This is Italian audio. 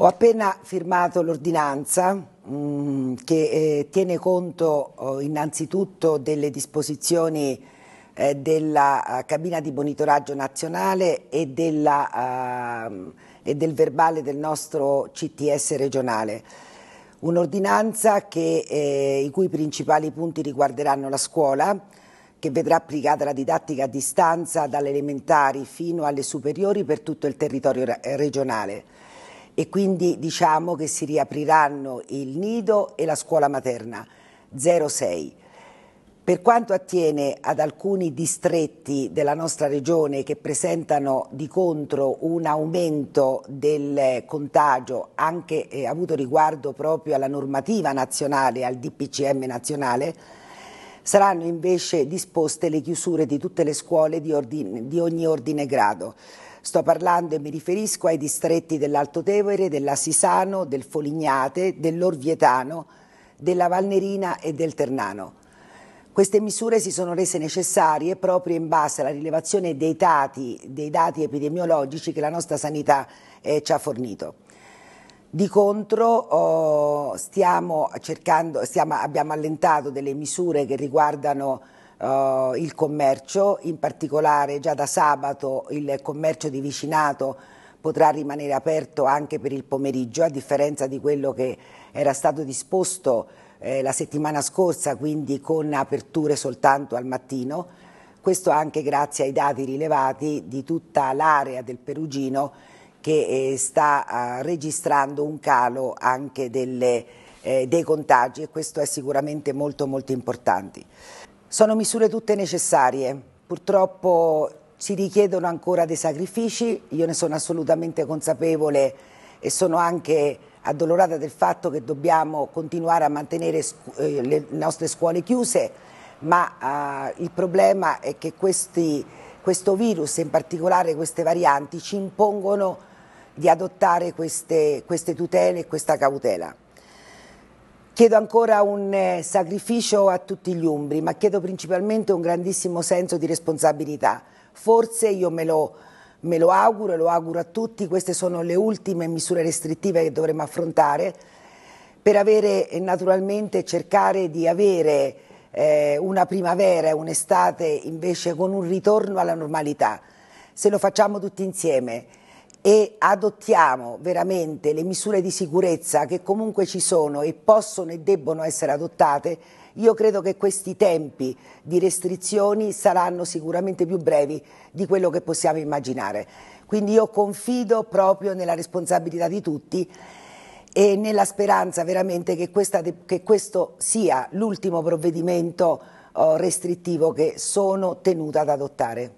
Ho appena firmato l'ordinanza mm, che eh, tiene conto oh, innanzitutto delle disposizioni eh, della uh, cabina di monitoraggio nazionale e, della, uh, e, del verbale del nostro CTS regionale. Un'ordinanza eh, i cui principali punti riguarderanno la scuola, che vedrà applicata la didattica a distanza dalle elementari fino alle superiori per tutto il territorio regionale e quindi diciamo che si riapriranno il nido e la scuola materna 06. Per quanto attiene ad alcuni distretti della nostra regione che presentano di contro un aumento del contagio anche eh, avuto riguardo proprio alla normativa nazionale, al DPCM nazionale, saranno invece disposte le chiusure di tutte le scuole di, ordine, di ogni ordine grado. Sto parlando e mi riferisco ai distretti dell'Alto Tevere, dell'Asisano, del Folignate, dell'Orvietano, della Valnerina e del Ternano. Queste misure si sono rese necessarie proprio in base alla rilevazione dei dati, dei dati epidemiologici che la nostra sanità eh, ci ha fornito. Di contro oh, stiamo cercando, stiamo, abbiamo allentato delle misure che riguardano uh, il commercio, in particolare già da sabato il commercio di vicinato potrà rimanere aperto anche per il pomeriggio, a differenza di quello che era stato disposto eh, la settimana scorsa, quindi con aperture soltanto al mattino. Questo anche grazie ai dati rilevati di tutta l'area del Perugino che eh, sta eh, registrando un calo anche delle, eh, dei contagi e questo è sicuramente molto molto importante. Sono misure tutte necessarie, purtroppo si richiedono ancora dei sacrifici, io ne sono assolutamente consapevole e sono anche addolorata del fatto che dobbiamo continuare a mantenere eh, le nostre scuole chiuse, ma uh, il problema è che questi, questo virus, in particolare queste varianti, ci impongono di adottare queste, queste tutele e questa cautela. Chiedo ancora un eh, sacrificio a tutti gli umbri, ma chiedo principalmente un grandissimo senso di responsabilità. Forse io me lo, me lo auguro e lo auguro a tutti, queste sono le ultime misure restrittive che dovremo affrontare per avere e naturalmente cercare di avere eh, una primavera e un'estate invece con un ritorno alla normalità. Se lo facciamo tutti insieme e adottiamo veramente le misure di sicurezza che comunque ci sono e possono e debbono essere adottate, io credo che questi tempi di restrizioni saranno sicuramente più brevi di quello che possiamo immaginare. Quindi io confido proprio nella responsabilità di tutti e nella speranza veramente che, questa, che questo sia l'ultimo provvedimento oh, restrittivo che sono tenuta ad adottare.